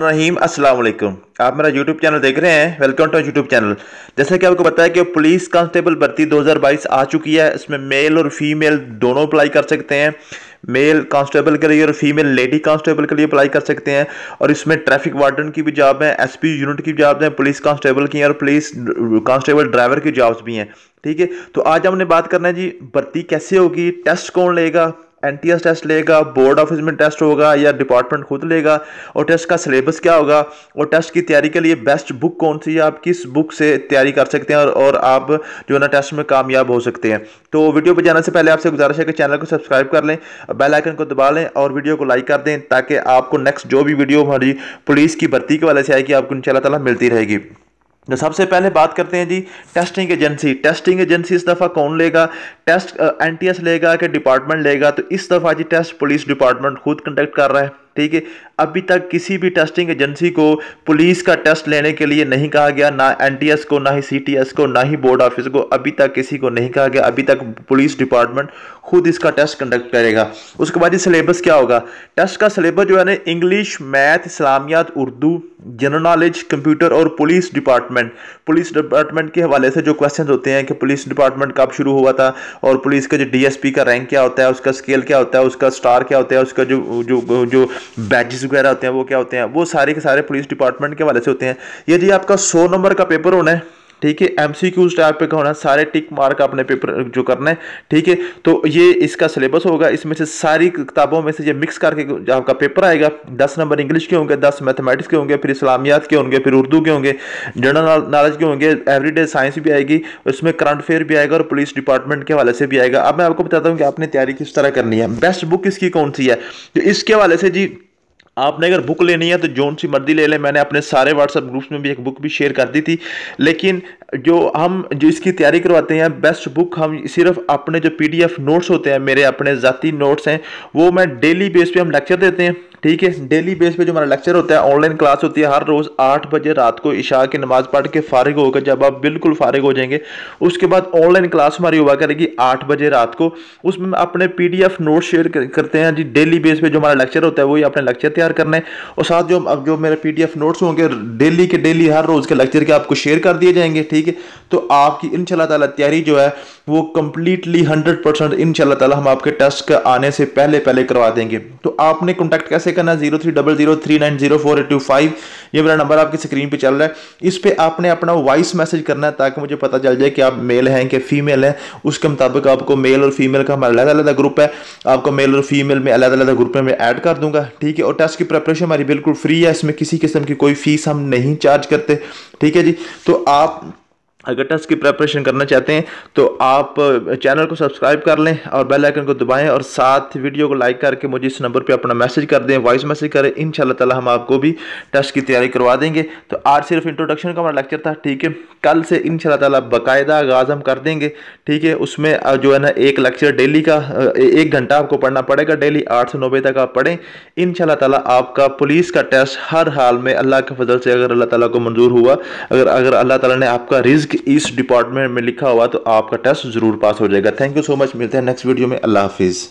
रहीम अस्सलाम वालेकुम आप मेरा यूट्यूब चैनल देख रहे हैं वेलकम टू यूट्यूब चैनल जैसे कि आपको बताया कि पुलिस कांस्टेबल भर्ती 2022 आ चुकी है इसमें मेल और फीमेल दोनों अप्लाई कर सकते हैं मेल कांस्टेबल के लिए और फीमेल लेडी कांस्टेबल के लिए अप्लाई कर सकते हैं और इसमें ट्रैफिक वार्डन की भी जॉब है पी यूनिट की जॉब है पुलिस कांस्टेबल की और पुलिस कांस्टेबल ड्राइवर की जॉब्स भी हैं ठीक है तो आज हमने बात करना है जी भर्ती कैसे होगी टेस्ट कौन लेगा एन टेस्ट लेगा बोर्ड ऑफिस में टेस्ट होगा या डिपार्टमेंट खुद लेगा और टेस्ट का सिलेबस क्या होगा और टेस्ट की तैयारी के लिए बेस्ट बुक कौन सी है आप किस बुक से तैयारी कर सकते हैं और, और आप जो है ना टेस्ट में कामयाब हो सकते हैं तो वीडियो पर जाने से पहले आपसे गुजारिश है कि चैनल को सब्सक्राइब कर लें बेलाइकन को दबा लें और वीडियो को लाइक कर दें ताकि आपको नेक्स्ट जो भी वीडियो हमारी पुलिस की भर्ती के वाले से आएगी आपको इन शाला मिलती रहेगी तो सबसे पहले बात करते हैं जी टेस्टिंग एजेंसी टेस्टिंग एजेंसी इस दफ़ा कौन लेगा टेस्ट एनटीएस uh, लेगा कि डिपार्टमेंट लेगा तो इस दफ़ा जी टेस्ट पुलिस डिपार्टमेंट खुद कंडक्ट कर रहा है ठीक है अभी तक किसी भी टेस्टिंग एजेंसी को पुलिस का टेस्ट लेने के लिए नहीं कहा गया ना एनटीएस को ना ही सीटीएस को ना ही बोर्ड ऑफिस को अभी तक किसी को नहीं कहा गया अभी तक पुलिस डिपार्टमेंट खुद इसका टेस्ट कंडक्ट करेगा उसके बाद ये सिलेबस क्या होगा टेस्ट का सिलेबस जो है ना इंग्लिश मैथ इस्लामियात उर्दू जनरल नॉलेज कंप्यूटर और पुलिस डिपार्टमेंट पुलिस डिपार्टमेंट के हवाले से जो क्वेश्चन होते हैं कि पुलिस डिपार्टमेंट कब शुरू हुआ था और पुलिस का जो डी का रैंक क्या होता है उसका स्केल क्या होता है उसका स्टार क्या होता है उसका जो जो जो बैजेस वगैरह होते हैं वो क्या होते हैं वो सारे के सारे पुलिस डिपार्टमेंट के वाले से होते हैं यदि आपका सौ नंबर का पेपर होना है ठीक है एम सी क्यूज टाइप पे होना सारे टिक मार्क अपने पेपर जो करना है ठीक है तो ये इसका सिलेबस होगा इसमें से सारी किताबों में से ये मिक्स करके आपका पेपर आएगा दस नंबर इंग्लिश के होंगे दस मैथमेटिक्स के होंगे फिर इस्लामियात के होंगे फिर उर्दू के होंगे जनरल नॉलेज के होंगे डे साइंस भी आएगी उसमें करंट अफेयर भी आएगा और पुलिस डिपार्टमेंट के हवाले से भी आएगा अब मैं आपको बताता हूँ कि आपने तैयारी किस तरह करनी है बेस्ट बुक इसकी कौन सी है तो इसके हवाले से जी आपने अगर बुक लेनी है तो जोन सी मर्जी ले लें मैंने अपने सारे व्हाट्सएप ग्रुप्स में भी एक बुक भी शेयर कर दी थी लेकिन जो हम जो इसकी तैयारी करवाते हैं बेस्ट बुक हम सिर्फ अपने जो पीडीएफ नोट्स होते हैं मेरे अपने ज़ाती नोट्स हैं वो मैं डेली बेस पे हम लेक्चर देते हैं ठीक है डेली बेस पे जो हमारा लेक्चर होता है ऑनलाइन क्लास होती है हर रोज़ आठ बजे रात को इशा की नमाज़ पढ़ के फारिग होकर जब आप बिल्कुल फारिग हो जाएंगे उसके बाद ऑनलाइन क्लास हमारी हुआ करेगी आठ बजे रात को उसमें अपने P D F note share करते हैं जी डेली बेस पे जो हमारा लेक्चर होता है वही अपने लेक्चर तैयार करना है और साथ जो जो मेरे पी डी एफ नोट्स होंगे डेली के डेली हर रोज़ के लेक्चर के आपको शेयर कर दिए जाएंगे ठीक ठीक है तो आपकी इन तैयारी जो है वो कम्प्लीटली हंड्रेड परसेंट इन ताला हम आपके टेस्ट का आने से पहले पहले करवा देंगे तो आपने कॉन्टैक्ट कैसे करना zero three double zero three nine zero four eight two five ये मेरा नंबर आपकी स्क्रीन पे चल रहा है इस पर आपने अपना वॉइस मैसेज करना है ताकि मुझे पता चल जाए कि आप मेल हैं कि फीमेल हैं उसके मुताबिक आपको मेल और फीमेल का हमारा अलग अलग ग्रुप है आपको मेल और फीमेल में अलग अलग ग्रुप में मैं ऐड कर दूंगा ठीक है और टेस्ट की प्रेपरेशन हमारी बिल्कुल फ्री है इसमें किसी किस्म की कोई फीस हम नहीं चार्ज करते ठीक है जी तो आप अगर टेस्ट की प्रेपरेशन करना चाहते हैं तो आप चैनल को सब्सक्राइब कर लें और बेल आइकन को दबाएं और साथ वीडियो को लाइक करके मुझे इस नंबर पे अपना मैसेज कर दें वॉइस मैसेज करें इन ताला हम आपको भी टेस्ट की तैयारी करवा देंगे तो आज सिर्फ इंट्रोडक्शन का हमारा लेक्चर था ठीक है कल से इन ताला बाकायदा आगाज़ हम कर देंगे ठीक है उसमें जो है ना एक लेक्चर डेली का एक घंटा आपको पढ़ना पड़ेगा डेली आठ से नौ बजे तक आप पढ़ें इन ताला आपका पुलिस का टेस्ट हर हाल में अल्लाह के फजल से अगर अल्लाह ताला को मंजूर हुआ अगर अगर अल्लाह तला ने आपका रिज इस इस डिपार्टमेंट में लिखा हुआ तो आपका टेस्ट ज़रूर पास हो जाएगा थैंक यू सो मच मिलते हैं नेक्स्ट वीडियो में अल्लाह हाफिज़